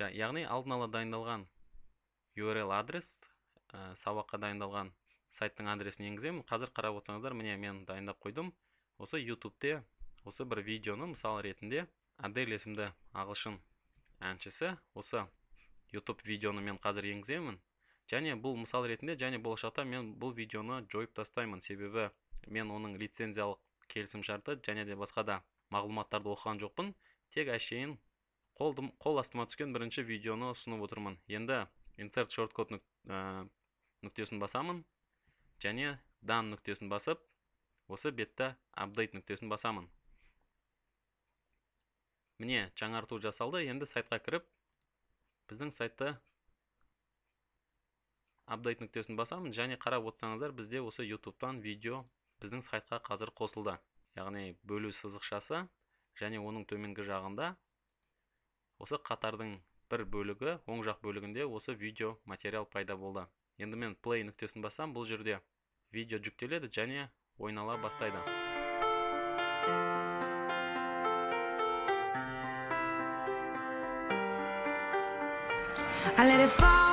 яғни алдын ала дайындалған url адрес ә, сабаққа дайындалған сайттың адресін енгіземін қазір қарап отырсаңыздар міне мен дайындап қойдым осы YouTube-те, осы бір видеоны мысал ретінде адель есімді ағылшын әншісі осы YouTube видеоны мен қазір енгіземін және бұл мысал ретінде және болашақта мен бұл видеоны жойып тастаймын себебі мен оның лицензиялық келісімшарты және де басқа да мағлұматтарды оқыған жоқпын тек әшейін қолдым, қол астыма түскен бірінші видеоны ұсынып отырмын енді insert shortcode нүк, ә, нүктесін басамын және done нүктесін басып осы бетті update нүктесін басамын міне жаңарту жасалды енді сайтқа кіріп біздің сайтты update нүктесін басамын және қарап отырсаңыздар бізде осы ютубтан видео біздің сайтқа қазір қосылды яғни бөлу сызықшасы және оның төменгі жағында осы қатардың бір бөлігі оң жақ бөлігінде осы видео материал пайда болды енді мен play нүктесін бассам бұл жерде видео жүктеледі және ойнала бастайды I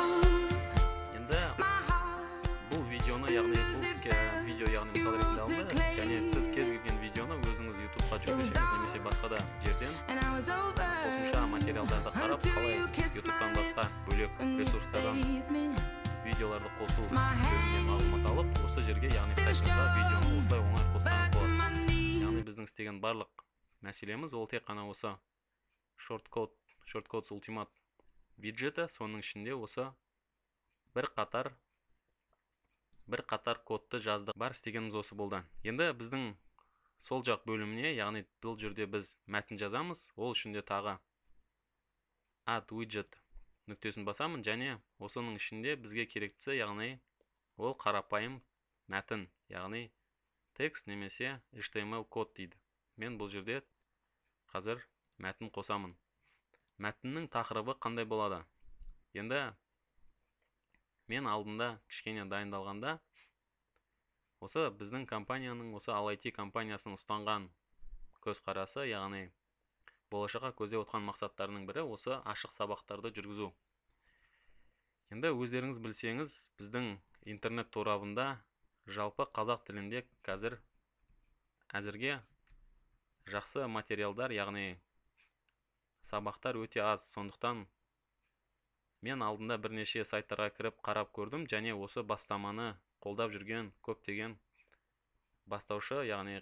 басқа бөлек ресурстардан видеоларды қосу жөнінде мағлұмат алып осы жерге яғни сайтымызға видеоны осылай оңай қоссаңыз болады яғни біздің істеген барлық мәселеміз ол тек қана осы шорткод шорткодс ультимат виджеті соның ішінде осы бір қатар бір қатар кодты жаздық бар істегеніміз осы болды енді біздің сол жақ бөліміне яғни бұл жерде біз мәтін жазамыз ол үшін тағы add widget нүктесін басамын және осының ішінде бізге керектісі яғни ол қарапайым мәтін яғни текст немесе html код дейді мен бұл жерде қазір мәтін қосамын мәтіннің тақырыбы қандай болады енді мен алдында кішкене дайындалғанда осы біздің компанияның осы Алайти компаниясының ұстанған көзқарасы яғни болашаққа көздеп отқан мақсаттарының бірі осы ашық сабақтарды жүргізу енді өздеріңіз білсеңіз біздің интернет торабында жалпы қазақ тілінде қазір әзірге жақсы материалдар яғни сабақтар өте аз сондықтан мен алдында бірнеше сайттарға кіріп қарап көрдім және осы бастаманы қолдап жүрген көптеген бастаушы яғни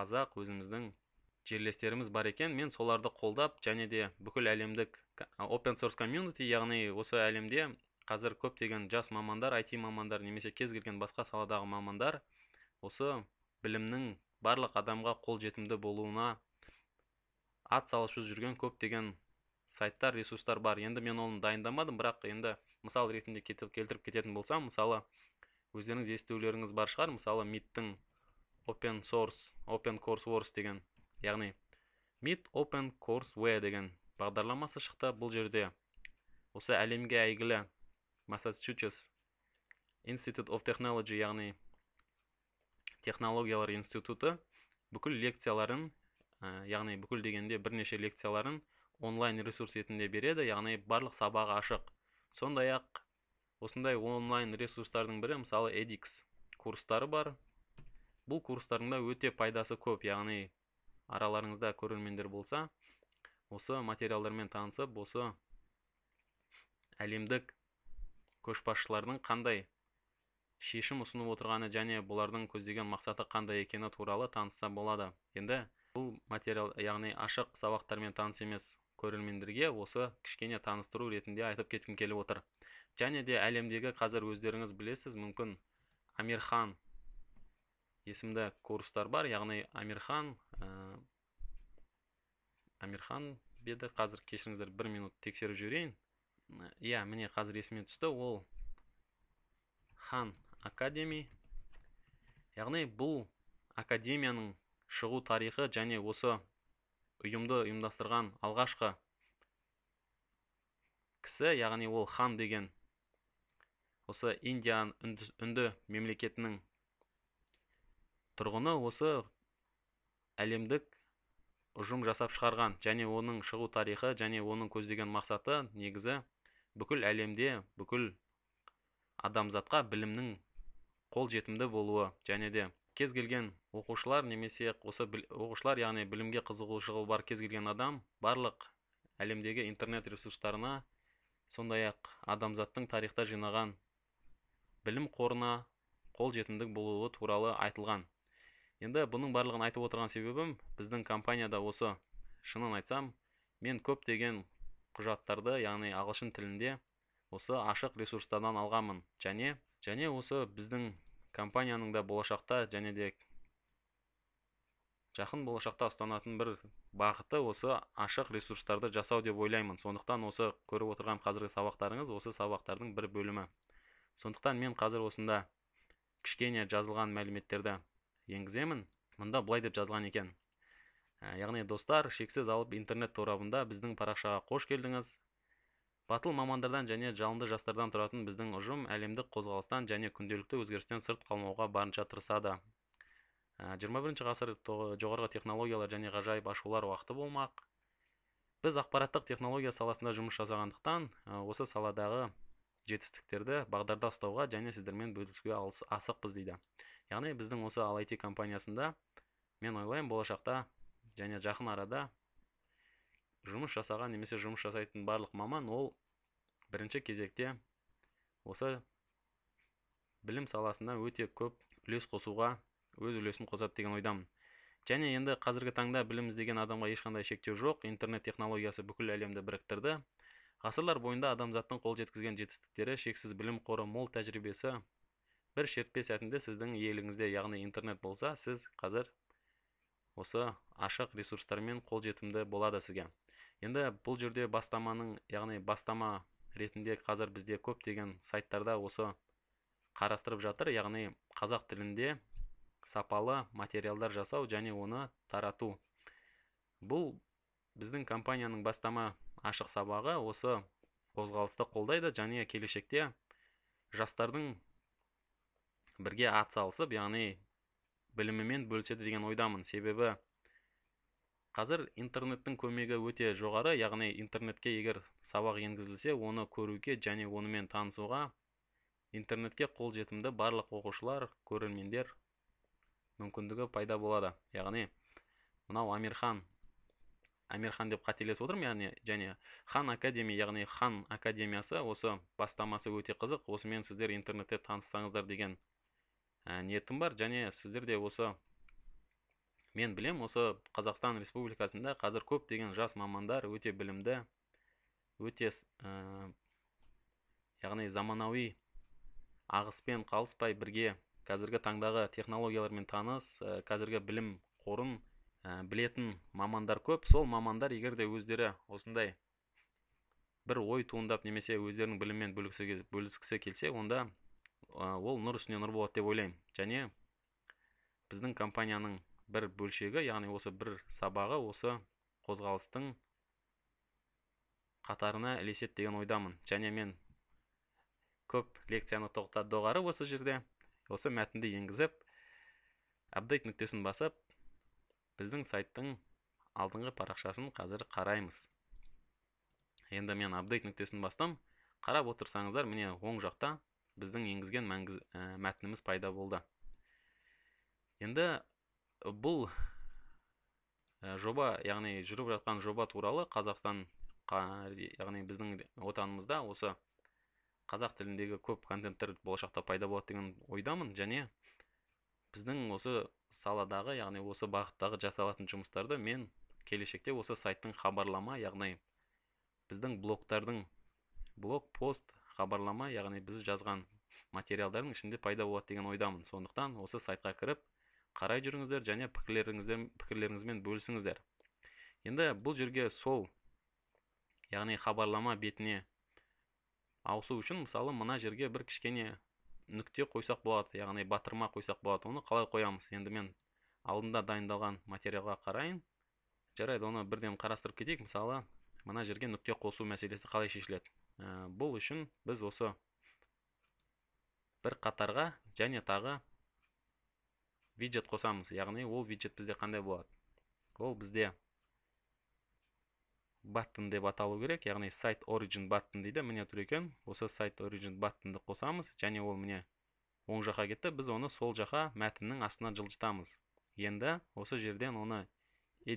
қазақ өзіміздің жерлестеріміз бар екен мен соларды қолдап және де бүкіл әлемдік open source community яғни осы әлемде қазір көптеген жас мамандар IT мамандар немесе кез келген басқа саладағы мамандар осы білімнің барлық адамға қол жетімді болуына ат салысып жүрген көптеген сайттар ресурстар бар енді мен оны дайындамадым бірақ енді мысал ретінде кетіп, келтіріп кететін болсам мысалы өздеріңіз естулеріңіз бар шығар мысалы миттің open source open course wars деген яғни Meet open courseware деген бағдарламасы шықты бұл жерде осы әлемге әйгілі Massachusetts Institute of technology яғни технологиялар институты бүкіл лекцияларын яғни бүкіл дегенде бірнеше лекцияларын онлайн ресурс ретінде береді яғни барлық сабағы ашық сондай ақ осындай онлайн ресурстардың бірі мысалы edX курстары бар бұл курстардың да өте пайдасы көп яғни араларыңызда көрермендер болса осы материалдармен танысып осы әлемдік көшбасшылардың қандай шешім ұсынып отырғаны және бұлардың көздеген мақсаты қандай екені туралы таныса болады енді бұл материал яғни ашық сабақтармен таныс емес көрермендерге осы кішкене таныстыру ретінде айтып кеткім келіп отыр және де әлемдегі қазір өздеріңіз білесіз мүмкін амирхан есімді курстар бар яғни амирхан ә, амирхан беді қазір кешіріңіздер бір минут тексеріп жіберейін иә міне қазір есіме түсті ол хан академи яғни бұл академияның шығу тарихы және осы ұйымды ұйымдастырған алғашқы кісі яғни ол хан деген осы индия үнді, үнді мемлекетінің тұрғыны осы әлемдік ұжым жасап шығарған және оның шығу тарихы және оның көздеген мақсаты негізі бүкіл әлемде бүкіл адамзатқа білімнің қол жетімді болуы және де кез келген оқушылар немесе осы оқушылар яғни білімге қызығушылығы бар кез келген адам барлық әлемдегі интернет ресурстарына сондай ақ адамзаттың тарихта жинаған білім қорына қол жетімдік болуы туралы айтылған енді бұның барлығын айтып отырған себебім біздің компанияда осы шынын айтсам мен көп деген құжаттарды яғни ағылшын тілінде осы ашық ресурстардан алғанмын және және осы біздің компанияның да болашақта және де жақын болашақта ұстанатын бір бағыты осы ашық ресурстарды жасау деп ойлаймын сондықтан осы көріп отырған қазіргі сабақтарыңыз осы сабақтардың бір бөлімі сондықтан мен қазір осында кішкене жазылған мәліметтерді енгіземін мұнда былай деп жазылған екен ә, яғни достар шексіз алып интернет торабында біздің парақшаға қош келдіңіз батыл мамандардан және жалынды жастардан тұратын біздің ұжым әлемдік қозғалыстан және күнделікті өзгерістен сырт қалмауға барынша тырысады ә, жиырма бірінші ғасыр жоғарғы технологиялар және ғажайып ашулар уақыты болмақ біз ақпараттық технология саласында жұмыс жасағандықтан ә, осы саладағы жетістіктерді бағдарда ұстауға және сіздермен бөлісуге асықпыз дейді яғни біздің осы ал компаниясында мен ойлаймын болашақта және жақын арада жұмыс жасаған немесе жұмыс жасайтын барлық маман ол бірінші кезекте осы білім саласына өте көп үлес қосуға өз үлесін қосады деген ойдамын және енді қазіргі таңда білім іздеген адамға ешқандай шектеу жоқ интернет технологиясы бүкіл әлемді біріктірді ғасырлар бойында адамзаттың қол жеткізген жетістіктері шексіз білім қоры мол тәжірибесі бір шертпе сәтінде сіздің еліңізде яғни интернет болса сіз қазір осы ашық ресурстармен қолжетімді болады сізге енді бұл жерде бастаманың яғни бастама ретінде қазір бізде көптеген сайттарда осы қарастырып жатыр яғни қазақ тілінде сапалы материалдар жасау және оны тарату бұл біздің компанияның бастама ашық сабағы осы қозғалысты қолдайды және келешекте жастардың бірге атсалысып яғни білімімен бөліседі деген ойдамын себебі қазір интернеттің көмегі өте жоғары яғни интернетке егер сабақ енгізілсе оны көруге және онымен танысуға интернетке қол қолжетімді барлық оқушылар көрермендер мүмкіндігі пайда болады яғни мынау амирхан амирхан деп қателесіп отырмын яғни және хан академия яғни хан академиясы осы бастамасы өте қызық осымен сіздер интернетте таныссаңыздар деген Э, ниетім бар және сіздерде де осы мен білем осы қазақстан республикасында қазір көп деген жас мамандар өте білімді өте э, яғни заманауи ағыспен қалыспай бірге қазіргі таңдағы технологиялармен таныс э, қазіргі білім қорын білетін мамандар көп сол мамандар егер де өздері осындай бір ой туындап немесе өздерінің біліммен бөліскісі келсе онда Э, ол нұр үстіне нұр болады деп ойлаймын және біздің компанияның бір бөлшегі яғни осы бір сабағы осы қозғалыстың қатарына ілеседі деген ойдамын және мен көп лекцияны тоқтат доғарып осы жерде осы мәтінді енгізіп апдейт нүктесін басып біздің сайттың алдыңғы парақшасын қазір қараймыз енді мен апдейт нүктесін бастым қарап отырсаңыздар міне оң жақта біздің енгізген мәңгіз, ә, мәтініміз пайда болды енді бұл ә, жоба яғни жүріп жатқан жоба туралы қазақстан яғни біздің отанымызда осы қазақ тіліндегі көп контенттер болашақта пайда болады деген ойдамын және біздің осы саладағы яғни осы бағыттағы жасалатын жұмыстарды мен келешекте осы сайттың хабарлама яғни біздің блогтардың блог пост хабарлама яғни біз жазған материалдардың ішінде пайда болады деген ойдамын сондықтан осы сайтқа кіріп қарай жүріңіздер және пікірлеріңіздер пікірлеріңізбен бөлісіңіздер енді бұл жерге сол яғни хабарлама бетіне ауысу үшін мысалы мына жерге бір кішкене нүкте қойсақ болады яғни батырма қойсақ болады оны қалай қоямыз енді мен алдында дайындалған материалға қарайын жарайды оны бірден қарастырып кетейік мысалы мына жерге нүкте қосу мәселесі қалай шешіледі Ә, бұл үшін біз осы бір қатарға және тағы виджет қосамыз яғни ол виджет бізде қандай болады ол бізде баттын деп аталу керек яғни сайт origin баттын дейді міне тұр екен осы сайт origin баттынды қосамыз және ол міне оң жаққа кетті біз оны сол жаққа мәтіннің астына жылжытамыз енді осы жерден оны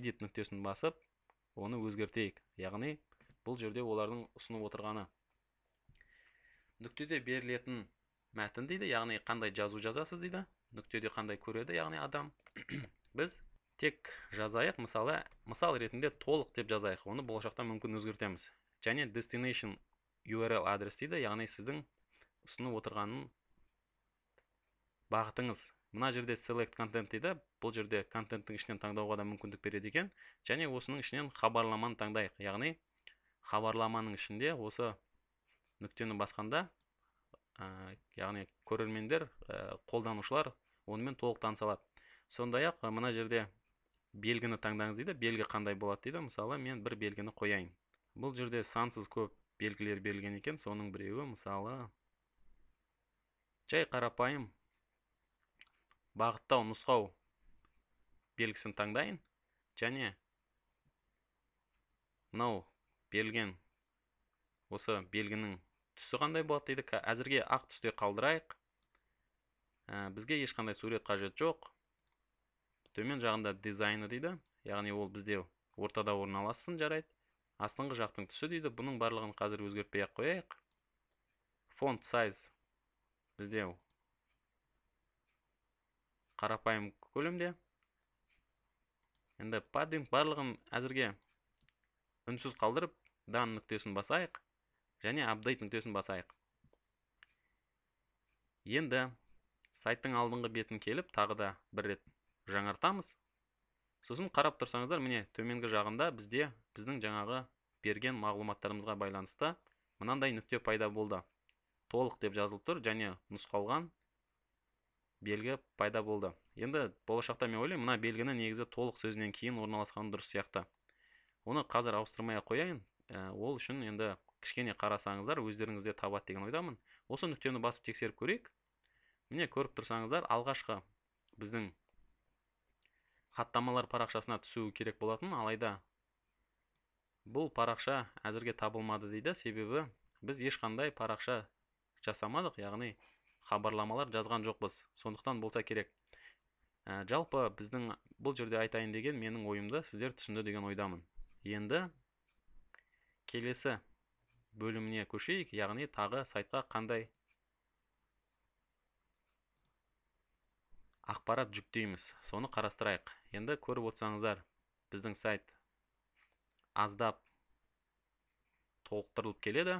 edit нүктесін басып оны өзгертейік яғни бұл жерде олардың ұсынып отырғаны нүктеде берілетін мәтін дейді яғни қандай жазу жазасыз дейді нүктеде қандай көреді яғни адам біз тек жазайық мысалы мысал ретінде толық деп жазайық оны болашақта мүмкін өзгертеміз және destination url адрес дейді яғни сіздің ұсынып отырғанын бағытыңыз мына жерде select контент дейді бұл жерде контенттің ішінен таңдауға да мүмкіндік береді екен және осының ішінен хабарламаны таңдайық яғни хабарламаның ішінде осы нүктені басқанда ә, яғни көрермендер қолданушылар онымен толық таныса алады сондай ақ мына жерде белгіні таңдаңыз дейді белгі қандай болады дейді мысалы мен бір белгіні қояйын бұл жерде сансыз көп белгілер берілген екен соның біреуі мысалы жай қарапайым бағыттау нұсқау белгісін таңдайын және мынау берілген осы белгінің түсі қандай болады дейді әзірге ақ түсте қалдырайық ә, бізге ешқандай сурет қажет жоқ төмен жағында дизайны дейді яғни ол бізде ортада орналассын жарайды астыңғы жақтың түсі дейді бұның барлығын қазір өзгертпей ақ қояйық фонт сайз бізде қарапайым көлемде енді паддинг барлығын әзірге үнсіз қалдырып дан нүктесін басайық және апдейт нүктесін басайық енді сайттың алдыңғы бетін келіп тағы да бір рет жаңартамыз сосын қарап тұрсаңыздар міне төменгі жағында бізде біздің жаңағы берген мағлұматтарымызға байланысты мынандай нүкте пайда болды толық деп жазылып тұр және нұсқалған белгі пайда болды енді болашақта мен ойлаймын мына белгіні негізі толық сөзінен кейін орналасқан дұрыс сияқты оны қазір ауыстырмай ақ қояйын ә, ол үшін енді кішкене қарасаңыздар өздеріңіз де табады деген ойдамын осы нүктені басып тексеріп көрейік міне көріп тұрсаңыздар алғашқы біздің хаттамалар парақшасына түсуі керек болатын алайда бұл парақша әзірге табылмады дейді себебі біз ешқандай парақша жасамадық яғни хабарламалар жазған жоқпыз сондықтан болса керек э, жалпы біздің бұл жерде айтайын деген менің ойымды сіздер түсінді деген ойдамын енді келесі бөліміне көшейік яғни тағы сайтқа қандай ақпарат жүктейміз соны қарастырайық енді көріп отырсаңыздар біздің сайт аздап толықтырылып келеді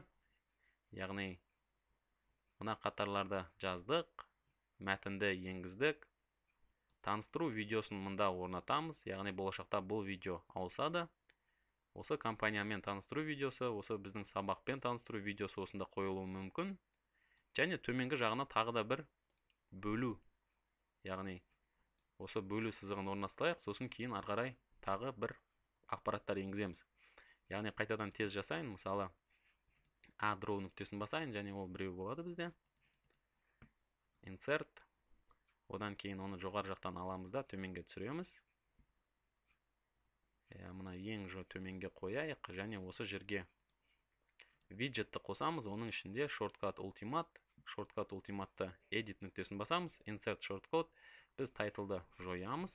яғни мына қатарларды жаздық мәтінді енгіздік таныстыру видеосын мында орнатамыз яғни болашақта бұл видео ауысады осы компаниямен таныстыру видеосы осы біздің сабақпен таныстыру видеосы осында қойылуы мүмкін және төменгі жағына тағы да бір бөлу яғни осы бөлу сызығын орнастырайық сосын кейін ары қарай тағы бір ақпараттар енгіземіз яғни қайтадан тез жасайын мысалы а дроу нүктесін басайын және ол біреу болады бізде insert одан кейін оны жоғары жақтан аламыз да төменге түсіреміз Э, мына ең жо төменге қояйық және осы жерге виджетті қосамыз оның ішінде shortcut ultimate shortcut ultimate edit нүктесін басамыз insert shortcode біз тайтлды жоямыз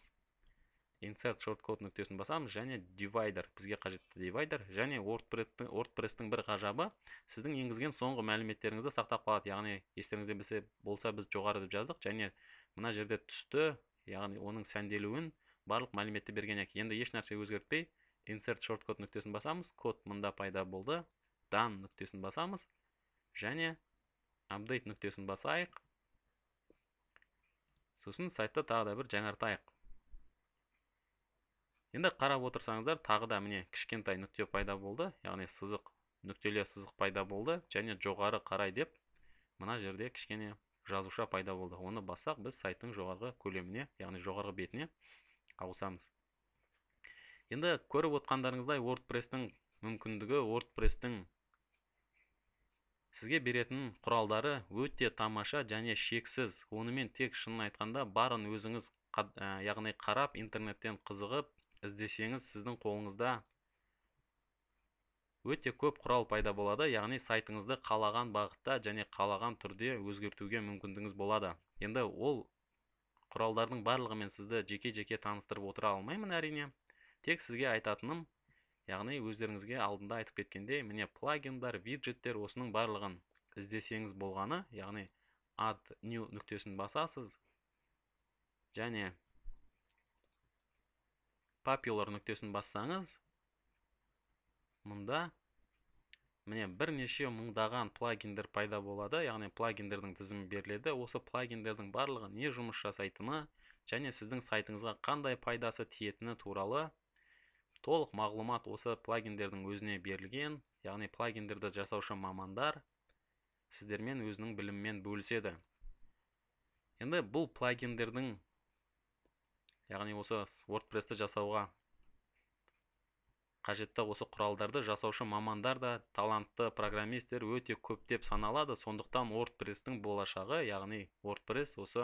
insert shortcode нүктесін басамыз және divider бізге қажетті divider және WordPress-тің бір ғажабы сіздің енгізген соңғы мәліметтеріңізді сақтап қалады яғни естеріңізде болса біз жоғары деп жаздық және мына жерде түсті яғни оның сәнделуін барлық мәліметті берген екен енді еш нәрсе өзгертпей insert shortcode нүктесін басамыз код мында пайда болды дан нүктесін басамыз және update нүктесін басайық сосын сайтты тағы да бір жаңартайық енді қарап отырсаңыздар тағы да міне кішкентай нүкте пайда болды яғни сызық нүктелі сызық пайда болды және жоғары қарай деп мына жерде кішкене жазуша пайда болды оны бассақ біз сайттың жоғарғы көлеміне яғни жоғарғы бетіне ауысамыз енді көріп отқандарыңыздай wordpress-тің мүмкіндігі wordpress-тің сізге беретін құралдары өте тамаша және шексіз онымен тек шынын айтқанда барын өзіңіз ә, яғни қарап интернеттен қызығып іздесеңіз сіздің қолыңызда өте көп құрал пайда болады яғни сайтыңызды қалаған бағытта және қалаған түрде өзгертуге мүмкіндігіңіз болады енді ол құралдардың барлығымен сізді жеке жеке таныстырып отыра алмаймын әрине тек сізге айтатыным яғни өздеріңізге алдында айтып кеткендей міне плагиндар виджеттер осының барлығын іздесеңіз болғаны яғни add new нүктесін басасыз және popular нүктесін бассаңыз мұнда міне бірнеше мыңдаған плагиндер пайда болады яғни плагиндердің тізімі беріледі осы плагиндердің барлығы не жұмыс жасайтыны және сіздің сайтыңызға қандай пайдасы тиетіні туралы толық мағлұмат осы плагиндердің өзіне берілген яғни плагиндерді жасаушы мамандар сіздермен өзінің білімімен бөліседі енді бұл плагиндердің яғни осы wordpressті жасауға қажетті осы құралдарды жасаушы мамандар да талантты программистер өте көп деп саналады сондықтан wordpresстің болашағы яғни wordpress осы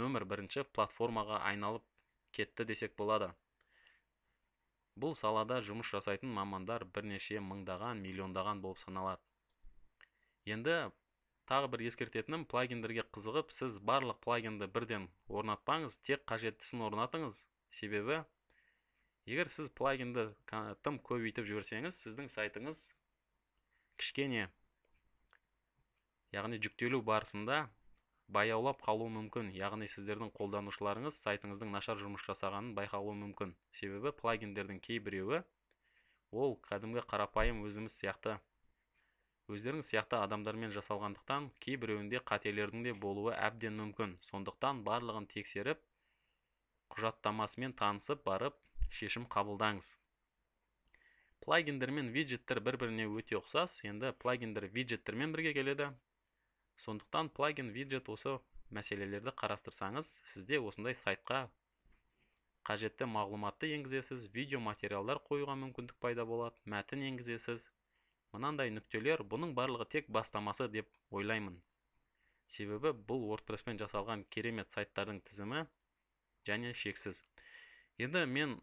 нөмір бірінші платформаға айналып кетті десек болады бұл салада жұмыс жасайтын мамандар бірнеше мыңдаған миллиондаған болып саналады енді тағы бір ескертетінім плагиндерге қызығып сіз барлық плагинді бірден орнатпаңыз тек қажеттісін орнатыңыз себебі егер сіз плагинді тым көбейтіп жіберсеңіз сіздің сайтыңыз кішкене яғни жүктелу барысында баяулап қалуы мүмкін яғни сіздердің қолданушыларыңыз сайтыңыздың нашар жұмыс жасағанын байқауы мүмкін себебі плагиндердің кейбіреуі ол кәдімгі қарапайым өзіміз сияқты өздеріңіз сияқты адамдармен жасалғандықтан кейбіреуінде қателердің де болуы әбден мүмкін сондықтан барлығын тексеріп құжаттамасымен танысып барып шешім қабылдаңыз плагиндер мен виджеттер бір біріне өте ұқсас енді плагиндер виджеттермен бірге келеді сондықтан плагин виджет осы мәселелерді қарастырсаңыз сізде осындай сайтқа қажетті мағлұматты енгізесіз видео материалдар қоюға мүмкіндік пайда болады мәтін енгізесіз мынандай нүктелер бұның барлығы тек бастамасы деп ойлаймын себебі бұл wordpresспен жасалған керемет сайттардың тізімі және шексіз енді мен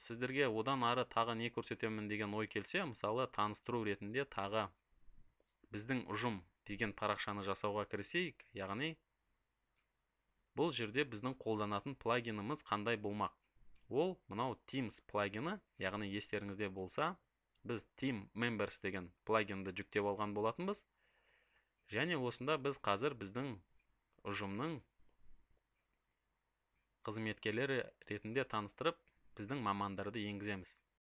сіздерге одан ары тағы не көрсетемін деген ой келсе мысалы таныстыру ретінде тағы біздің ұжым деген парақшаны жасауға кірісейік яғни бұл жерде біздің қолданатын плагиніміз қандай болмақ ол мынау Teams плагині яғни естеріңізде болса біз Team Members деген плагинді жүктеп алған болатынбыз және осында біз қазір біздің ұжымның қызметкерлері ретінде таныстырып біздің мамандарды енгіземіз